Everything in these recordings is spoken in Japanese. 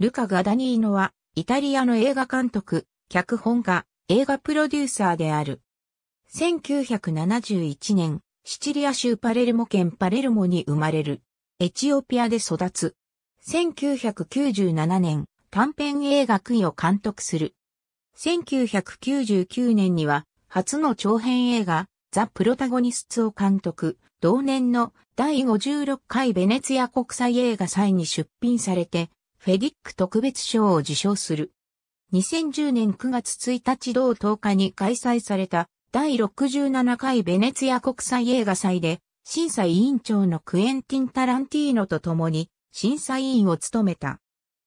ルカ・ガダニーノは、イタリアの映画監督、脚本家、映画プロデューサーである。1971年、シチリア州パレルモ県パレルモに生まれる。エチオピアで育つ。1997年、短編映画クイを監督する。1999年には、初の長編映画、ザ・プロタゴニスツを監督、同年の第56回ベネツィア国際映画祭に出品されて、フェディック特別賞を受賞する。2010年9月1日同10日に開催された第67回ベネツィア国際映画祭で審査委員長のクエンティン・タランティーノと共に審査委員を務めた。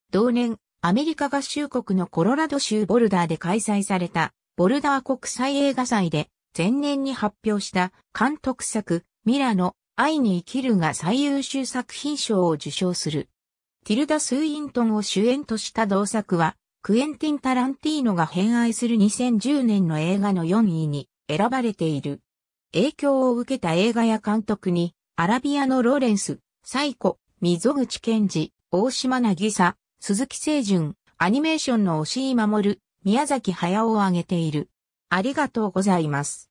同年、アメリカ合衆国のコロラド州ボルダーで開催されたボルダー国際映画祭で前年に発表した監督作ミラノ愛に生きるが最優秀作品賞を受賞する。ティルダ・スウイントンを主演とした同作は、クエンティン・タランティーノが偏愛する2010年の映画の4位に選ばれている。影響を受けた映画や監督に、アラビアのローレンス、サイコ、溝口健二、大島渚、鈴木清純、アニメーションの押井守、宮崎駿を挙げている。ありがとうございます。